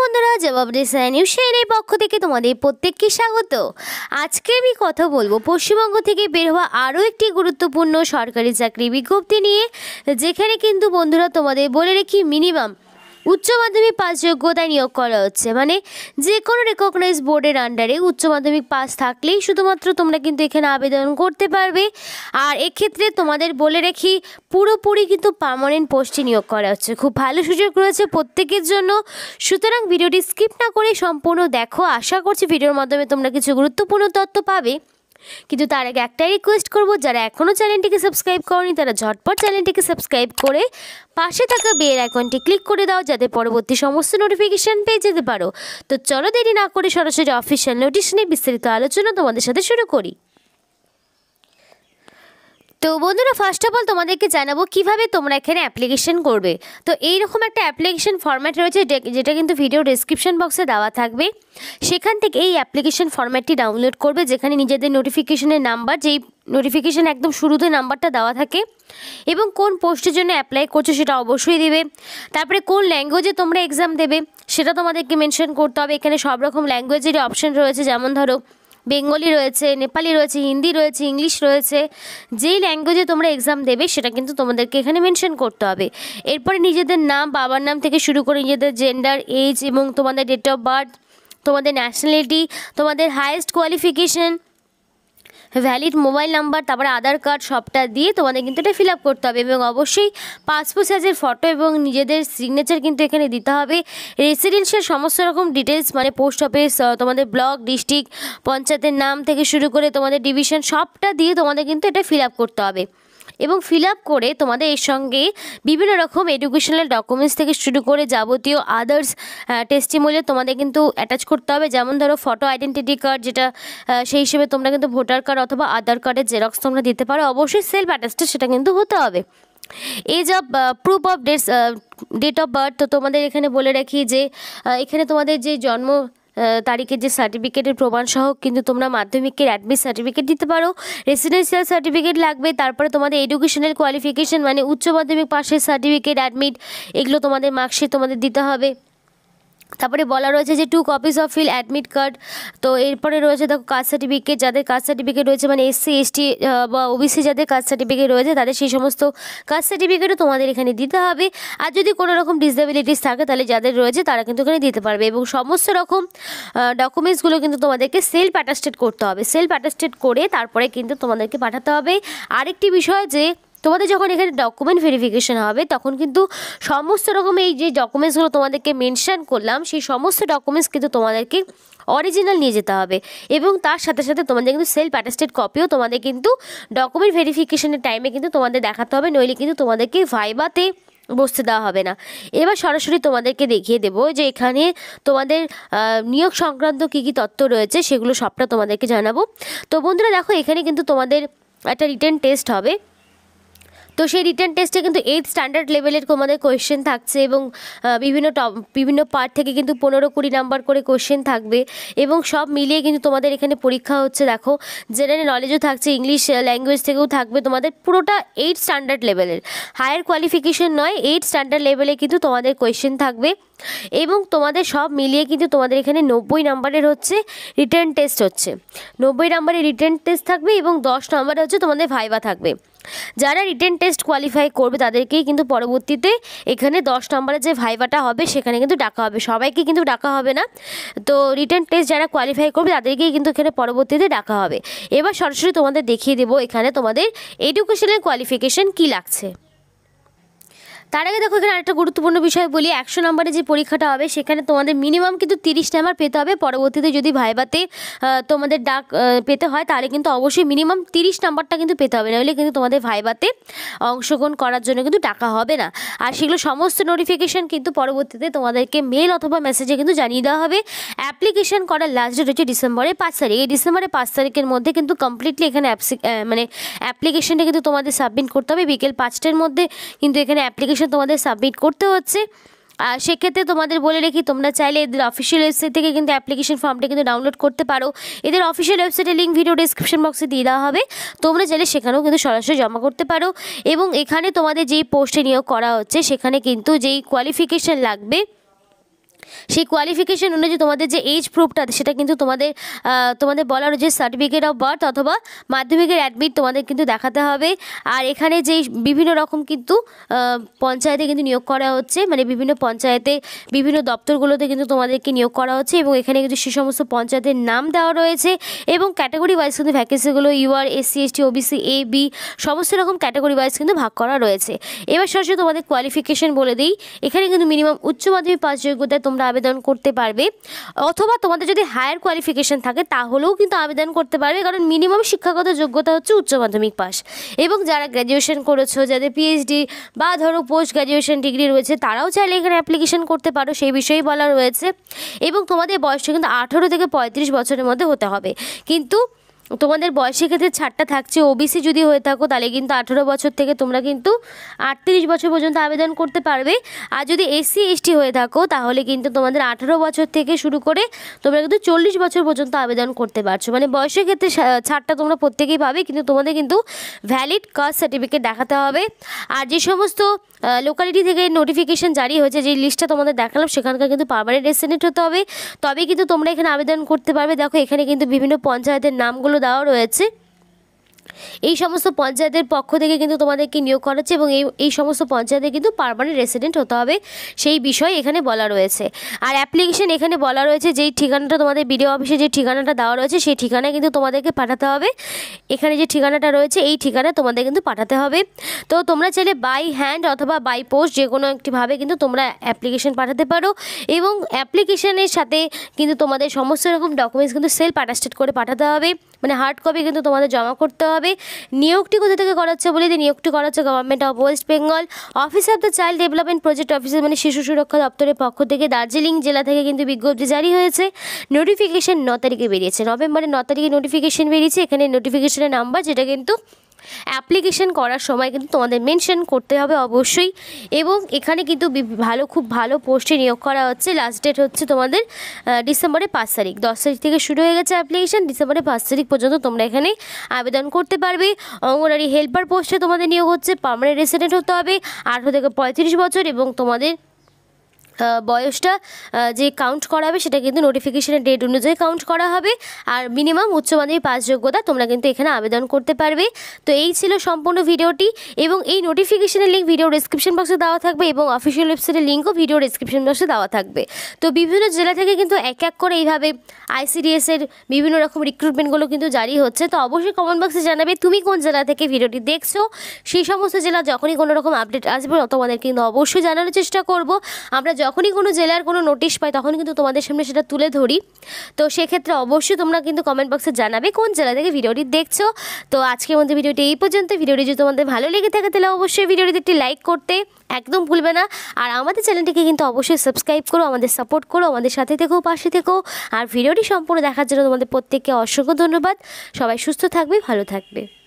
বন্ধুরা জবাব design news সেনের পক্ষ থেকে তোমাদের প্রত্যেককে স্বাগত আজকে আমি কথা বলবো পশ্চিমবঙ্গ থেকে বের হওয়া আরও একটি গুরুত্বপূর্ণ সরকারি চাকরি বিজ্ঞপ্তি নিয়ে যেখানে কিন্তু বন্ধুরা তোমাদের বলে রেখি মিনিমাম উচ্চ মাধ্যমিক পাস যোগ্যতায় নিয়োগ করা হচ্ছে মানে যে কোনো রেকগনাইজ বোর্ডের আন্ডারে উচ্চ মাধ্যমিক পাস থাকলেই শুধুমাত্র তোমরা কিন্তু এখানে আবেদন করতে পারবে আর এক্ষেত্রে তোমাদের বলে রাখি পুরোপুরি কিন্তু পার্মানেন্ট পোস্টে নিয়োগ করা হচ্ছে খুব ভালো সুযোগ রয়েছে প্রত্যেকের জন্য সুতরাং ভিডিওটি স্কিপ না করে সম্পূর্ণ দেখো আশা করছি ভিডিওর মাধ্যমে তোমরা কিছু গুরুত্বপূর্ণ তথ্য পাবে কিন্তু তার আগে একটাই রিকোয়েস্ট করবো যারা এখনও চ্যানেলটিকে সাবস্ক্রাইব করনি তারা ঝটপট চ্যানেলটিকে সাবস্ক্রাইব করে পাশে থাকা বেল আইকনটি ক্লিক করে দাও যাতে পরবর্তী সমস্ত নোটিফিকেশান পেয়ে যেতে পারো তো চলো দেরি না করে সরাসরি অফিসিয়াল নোটিশনে বিস্তারিত আলোচনা তোমাদের সাথে শুরু করি তো বন্ধুরা ফার্স্ট অফ অল তোমাদেরকে জানাবো কিভাবে তোমরা এখানে অ্যাপ্লিকেশন করবে তো এইরকম একটা অ্যাপ্লিকেশন ফর্ম্যাট রয়েছে যেটা কিন্তু ভিডিও ডিসক্রিপশন বক্সে দেওয়া থাকবে সেখান থেকে এই অ্যাপ্লিকেশন ফর্ম্যাটটি ডাউনলোড করবে যেখানে নিজেদের নোটিফিকেশনের নাম্বার যেই নোটিফিকেশান একদম শুরুতে নাম্বারটা দেওয়া থাকে এবং কোন পোস্টের জন্য অ্যাপ্লাই করছো সেটা অবশ্যই দেবে তারপরে কোন ল্যাঙ্গুয়েজে তোমরা এক্সাম দেবে সেটা তোমাদেরকে মেনশন করতে হবে এখানে সব রকম ল্যাঙ্গুয়েজেরই অপশন রয়েছে যেমন ধরো বেঙ্গলি রয়েছে নেপালি রয়েছে হিন্দি রয়েছে ইংলিশ রয়েছে যেই ল্যাঙ্গুয়েজে তোমরা এক্সাম দেবে সেটা কিন্তু তোমাদেরকে এখানে মেনশন করতে হবে এরপরে নিজেদের নাম বাবার নাম থেকে শুরু করে নিজেদের জেন্ডার এজ এবং তোমাদের ডেট অফ বার্থ তোমাদের ন্যাশনালিটি তোমাদের highest qualification valid mobile number তারপরে আধার কার্ড সবটা দিয়ে তোমাদের কিন্তু এটা ফিল আপ করতে হবে এবং অবশ্যই পাসপোর্ট সাইজের ফটো এবং নিজেদের সিগনেচার কিন্তু এখানে দিতে হবে রেসিডেন্সিয়াল সমস্ত রকম ডিটেলস মানে পোস্ট অফিস তোমাদের ব্লক ডিস্ট্রিক্ট পঞ্চায়েতের নাম থেকে শুরু করে তোমাদের ডিভিশন সবটা দিয়ে তোমাদের কিন্তু এটা ফিল আপ করতে হবে এবং ফিল করে তোমাদের এর সঙ্গে বিভিন্ন রকম এডুকেশনাল ডকুমেন্টস থেকে শুরু করে যাবতীয় আদার্স টেস্টিমোলে তোমাদের কিন্তু অ্যাটাচ করতে হবে যেমন ধরো ফটো আইডেন্টিটি কার্ড যেটা সেই হিসেবে তোমরা কিন্তু ভোটার কার্ড অথবা আধার কার্ডের জেরক্স তোমরা দিতে পারো অবশ্যই সেলফ অ্যাটাচটা সেটা কিন্তু হতে হবে age of proof of dates date of birth তো তোমাদের এখানে বলে রাখি যে এখানে তোমাদের যে জন্ম তারিখের যে সার্টিফিকেটের প্রমাণসহ কিন্তু তোমরা মাধ্যমিকের অ্যাডমিট সার্টিফিকেট দিতে পারো রেসিডেন্সিয়াল সার্টিফিকেট লাগবে তারপরে তোমাদের এডুকেশনাল কোয়ালিফিকেশন মানে উচ্চ মাধ্যমিক পাশের সার্টিফিকেট অ্যাডমিট এগুলো তোমাদের মার্কশিট তোমাদের দিতে হবে তারপরে বলা রয়েছে যে two copies of fill admit card তো এরপরে রয়েছে দেখো কাস্ট সার্টিফিকেট যাদের কাস্ট সার্টিফিকেট রয়েছে মানে এসসি এসটি বা ওবিসি যাদের কাস্ট সার্টিফিকেট রয়েছে তাদের সেই সমস্ত কাস্ট সার্টিফিকেটও তোমাদের এখানে দিতে হবে আর যদি কোনো রকম ডিসেবিলিটিস থাকে তাহলে যাদের রয়েছে তারা কিন্তু এখানে দিতে পারবে এবং সমস্ত রকম ডকুমেন্টসগুলো কিন্তু তোমাদেরকে সেলফ অ্যাটাস্টেড করতে হবে সেলফ অ্যাটাস্টেড করে তারপরে কিন্তু তোমাদেরকে পাঠাতে হবে আরেকটি বিষয় যে তোমাদের যখন এখানে ডকুমেন্ট ভেরিফিকেশন হবে তখন কিন্তু সমস্ত রকম এই যে ডকুমেন্টসগুলো তোমাদেরকে মেনশান করলাম সেই সমস্ত ডকুমেন্টস কিন্তু তোমাদেরকে অরিজিনাল নিয়ে যেতে হবে এবং তার সাথে সাথে তোমাদের কিন্তু সেলফ অ্যাটেস্টেড কপিও তোমাদের কিন্তু ডকুমেন্ট ভেরিফিকেশনের টাইমে কিন্তু তোমাদের দেখাতে হবে নইলে কিন্তু তোমাদেরকে ভাইবাতে বসতে দেওয়া হবে না এবার সরাসরি তোমাদেরকে দেখিয়ে দেব যে এখানে তোমাদের নিয়োগ সংক্রান্ত কী কী তত্ত্ব রয়েছে সেগুলো সবটা তোমাদেরকে জানাবো তো বন্ধুরা দেখো এখানে কিন্তু তোমাদের একটা রিটার্ন টেস্ট হবে তো সেই রিটার্ন টেস্টে কিন্তু এইট স্ট্যান্ডার্ড লেভেলের তোমাদের কোয়েশ্চেন থাকছে এবং বিভিন্ন টপ বিভিন্ন পার্ট থেকে কিন্তু পনেরো কুড়ি নাম্বার করে কোয়েশ্চেন থাকবে এবং সব মিলিয়ে কিন্তু তোমাদের এখানে পরীক্ষা হচ্ছে দেখো জেনারেল নলেজও থাকছে ইংলিশ ল্যাঙ্গুয়েজ থেকেও থাকবে তোমাদের পুরোটা এইট স্ট্যান্ডার্ড লেভেলের হায়ার কোয়ালিফিকেশন নয় এইট স্ট্যান্ডার্ড লেভেলে কিন্তু তোমাদের কোয়েশ্চেন থাকবে এবং তোমাদের সব মিলিয়ে কিন্তু তোমাদের এখানে নব্বই নাম্বারের হচ্ছে রিটার্ন টেস্ট হচ্ছে নব্বই নাম্বারের রিটার্ন টেস্ট থাকবে এবং দশ নাম্বারে হচ্ছে তোমাদের ভাইবা থাকবে যারা রিটেন টেস্ট কোয়ালিফাই করবে তাদেরকেই কিন্তু পরবর্তীতে এখানে দশ নম্বরের যে ভাইভাটা হবে সেখানে কিন্তু ডাকা হবে সবাইকে কিন্তু ডাকা হবে না তো রিটেন টেস্ট যারা কোয়ালিফাই করবে তাদেরকেই কিন্তু এখানে পরবর্তীতে ডাকা হবে এবার সরাসরি তোমাদের দেখিয়ে দেবো এখানে তোমাদের এডুকেশনের কোয়ালিফিকেশান কী লাগছে তার আগে দেখো এখানে আরেকটা গুরুত্বপূর্ণ বিষয় বলি একশো নম্বরে যে পরীক্ষাটা হবে সেখানে তোমাদের মিনিমাম কিন্তু তিরিশ নাম্বার পেতে হবে পরবর্তীতে যদি ভাইবাতে তোমাদের ডাক পেতে হয় তাহলে কিন্তু অবশ্যই মিনিমাম তিরিশ নাম্বারটা কিন্তু পেতে হবে নাহলে কিন্তু তোমাদের ভাইবাতে অংশগ্রহণ করার জন্য কিন্তু টাকা হবে না আর সেগুলো সমস্ত নোটিফিকেশান কিন্তু পরবর্তীতে তোমাদেরকে মেল অথবা মেসেজে কিন্তু জানিয়ে দেওয়া হবে অ্যাপ্লিকেশান করার লাস্ট ডেট হচ্ছে ডিসেম্বরের পাঁচ তারিখ এই ডিসেম্বরের পাঁচ তারিখের মধ্যে কিন্তু কমপ্লিটলি এখানে মানে অ্যাপ্লিকেশানটা কিন্তু তোমাদের সাবমিট করতে হবে বিকেল পাঁচটার মধ্যে কিন্তু এখানে অ্যাপ্লিকেশন অ্যাপ্লিকেশান তোমাদের সাবমিট করতে হচ্ছে আর সেক্ষেত্রে তোমাদের বলে রেখি তোমরা চাইলে এদের অফিসিয়াল ওয়েবসাইট থেকে কিন্তু অ্যাপ্লিকেশন ফর্মটা কিন্তু ডাউনলোড করতে পারো এদের অফিসিয়াল ওয়েবসাইটের লিঙ্ক ভিডিও ডিসক্রিপশন বক্সে দিয়ে দেওয়া হবে তোমরা চাইলে সেখানেও কিন্তু সরাসরি জমা করতে পারো এবং এখানে তোমাদের যেই পোস্টে নিয়োগ করা হচ্ছে সেখানে কিন্তু যেই কোয়ালিফিকেশান লাগবে সেই কোয়ালিফিকেশন অনুযায়ী তোমাদের যে এজ প্রুফটা সেটা কিন্তু তোমাদের তোমাদের বলার যে সার্টিফিকেট অফ বার্থ অথবা মাধ্যমিকের অ্যাডমিট তোমাদের কিন্তু দেখাতে হবে আর এখানে যে বিভিন্ন রকম কিন্তু পঞ্চায়েতে কিন্তু নিয়োগ করা হচ্ছে মানে বিভিন্ন পঞ্চায়েতে বিভিন্ন দপ্তরগুলোতে কিন্তু তোমাদেরকে নিয়োগ করা হচ্ছে এবং এখানে কিন্তু সে সমস্ত পঞ্চায়েতের নাম দেওয়া রয়েছে এবং ক্যাটাগরি ওয়াইজ কিন্তু ভ্যাকেন্সিগুলো UR SC ST OBC A B সমস্ত রকম ক্যাটাগরি ওয়াইজ কিন্তু ভাগ করা রয়েছে এবার সরাসরি তোমাদের কোয়ালিফিকেশন বলে দিই এখানে কিন্তু মিনিমাম উচ্চ মাধ্যমিক পাস যোগ্যতায় তোমরা তোমরা আবেদন করতে পারবে অথবা তোমাদের যদি হায়ার কোয়ালিফিকেশন থাকে তাহলেও কিন্তু আবেদন করতে পারবে কারণ মিনিমাম শিক্ষাগত যোগ্যতা হচ্ছে উচ্চ মাধ্যমিক পাস এবং যারা গ্র্যাজুয়েশন করেছো যাদের পিএইচডি বা ধরো পোস্ট গ্র্যাজুয়েশন ডিগ্রি রয়েছে তারাও চাইলে এখানে অ্যাপ্লিকেশন করতে পারো সেই বিষয়েই বলা রয়েছে এবং তোমাদের বয়সটা কিন্তু আঠেরো থেকে পঁয়ত্রিশ বছরের মধ্যে হতে হবে কিন্তু তোমাদের বয়সের ক্ষেত্রে ছাড়টা থাকছে ওবিসি যদি হয়ে থাকো তাহলে কিন্তু আঠেরো বছর থেকে তোমরা কিন্তু আটত্রিশ বছর পর্যন্ত আবেদন করতে পারবে আর যদি এসসি এসটি হয়ে থাকো তাহলে কিন্তু তোমাদের আঠেরো বছর থেকে শুরু করে তোমরা কিন্তু চল্লিশ বছর পর্যন্ত আবেদন করতে পারছো মানে বয়সের ক্ষেত্রে ছাড়টা তোমরা প্রত্যেকেই পাবে কিন্তু তোমাদের কিন্তু ভ্যালিড কাস্ট সার্টিফিকেট দেখাতে হবে আর যে সমস্ত লোকালিটি থেকে নোটিফিকেশান জারি হয়েছে যে লিস্টটা তোমাদের দেখালাম সেখানকার কিন্তু পারমানেন্ট রেসিডেন্ট হতে হবে তবে কিন্তু তোমরা এখানে আবেদন করতে পারবে দেখো এখানে কিন্তু বিভিন্ন পঞ্চায়েতের নামগুলো দেওয়া রয়েছে এই সমস্ত পঞ্চায়েতের পক্ষ থেকে কিন্তু তোমাদেরকে নিয়োগ করা হচ্ছে এবং এই এই সমস্ত পঞ্চায়েতে কিন্তু পারমানেন্ট রেসিডেন্ট হতে হবে সেই বিষয়ে এখানে বলা রয়েছে আর অ্যাপ্লিকেশন এখানে বলা রয়েছে যেই ঠিকানাটা তোমাদের বিডিও অফিসে যে ঠিকানাটা দেওয়া রয়েছে সেই ঠিকানায় কিন্তু তোমাদেরকে পাঠাতে হবে এখানে যে ঠিকানাটা রয়েছে এই ঠিকানা তোমাদের কিন্তু পাঠাতে হবে তো তোমরা চাইলে বাই হ্যান্ড অথবা বাই পোস্ট যে কোনো একটিভাবে কিন্তু তোমরা অ্যাপ্লিকেশন পাঠাতে পারো এবং অ্যাপ্লিকেশনের সাথে কিন্তু তোমাদের সমস্ত রকম ডকুমেন্টস কিন্তু সেলফ অ্যাটাস্টেড করে পাঠাতে হবে মানে হার্ড কপি কিন্তু তোমাদের জমা করতে হবে নিয়োগটি কোথা থেকে করাচ্ছে বলে নিয়োগটি করাচ্ছে government of West Bengal office of the child development project officer মানে শিশু সুরক্ষা দপ্তরের পক্ষ থেকে দার্জিলিং জেলা থেকে কিন্তু বিজ্ঞপ্তি জারি হয়েছে নোটিফিকেশন ন তারিখে বেরিয়েছে নভেম্বরের ন তারিখে নোটিফিকেশন বেরিয়েছে এখানে নোটিফিকেশনের নাম্বার যেটা কিন্তু অ্যাপ্লিকেশন করার সময় কিন্তু তোমাদের মেনশন করতে হবে অবশ্যই এবং এখানে কিন্তু ভালো খুব ভালো পোস্টে নিয়োগ করা হচ্ছে লাস্ট ডেট হচ্ছে তোমাদের ডিসেম্বরের পাঁচ তারিখ দশ তারিখ থেকে শুরু হয়ে গেছে অ্যাপ্লিকেশান ডিসেম্বরের পাঁচ তারিখ পর্যন্ত তোমরা এখানে আবেদন করতে পারবে অঙ্গনারী হেল্পার পোস্টে তোমাদের নিয়োগ হচ্ছে পার্মানেন্ট রেসিডেন্ট হতে হবে আঠেরো থেকে পঁয়ত্রিশ বছর এবং তোমাদের বয়সটা যে কাউন্ট করা হবে সেটা কিন্তু নোটিফিকেশনের ডেট অনুযায়ী কাউন্ট করা হবে আর মিনিমাম উচ্চ মাধ্যমিক পাস যোগ্যতা তোমরা কিন্তু এখানে আবেদন করতে পারবে তো এই ছিল সম্পূর্ণ ভিডিওটি এবং এই নোটিফিকেশনের লিঙ্ক ভিডিও ডিসক্রিপশন বক্সে দেওয়া থাকবে এবং অফিসিয়াল ওয়েবসাইটের লিঙ্কও ভিডিও ডিসক্রিপশন বক্সে দেওয়া থাকবে তো বিভিন্ন জেলা থেকে কিন্তু এক এক করে এইভাবে আইসিডিএসের বিভিন্ন রকম রিক্রুটমেন্টগুলো কিন্তু জারি হচ্ছে তো অবশ্যই কমেন্ট বক্সে জানাবে তুমি কোন জেলা থেকে ভিডিওটি দেখছো সেই সমস্ত জেলা যখনই কোনো রকম আপডেট আসবে তোমাদের কিন্তু অবশ্যই জানানোর চেষ্টা করব আমরা যখনই কোনো জেলার কোনো নোটিশ পাই তখনই কিন্তু তোমাদের সামনে সেটা তুলে ধরি তো সেক্ষেত্রে অবশ্যই তোমরা কিন্তু কমেন্ট বক্সে জানাবে কোন জেলা থেকে ভিডিওটি দেখছো তো আজকের মধ্যে ভিডিওটি এই পর্যন্ত ভিডিওটি যদি তোমাদের ভালো লেগে থাকে তাহলে অবশ্যই ভিডিওটিতে একটি লাইক করতে একদম ভুলবে না আর আমাদের চ্যানেলটিকে কিন্তু অবশ্যই সাবস্ক্রাইব করো আমাদের সাপোর্ট করো আমাদের সাথে থেকেও পাশে থেকেও আর ভিডিওটি সম্পূর্ণ দেখার জন্য তোমাদের প্রত্যেককে অসংখ্য ধন্যবাদ সবাই সুস্থ থাকবে ভালো থাকবে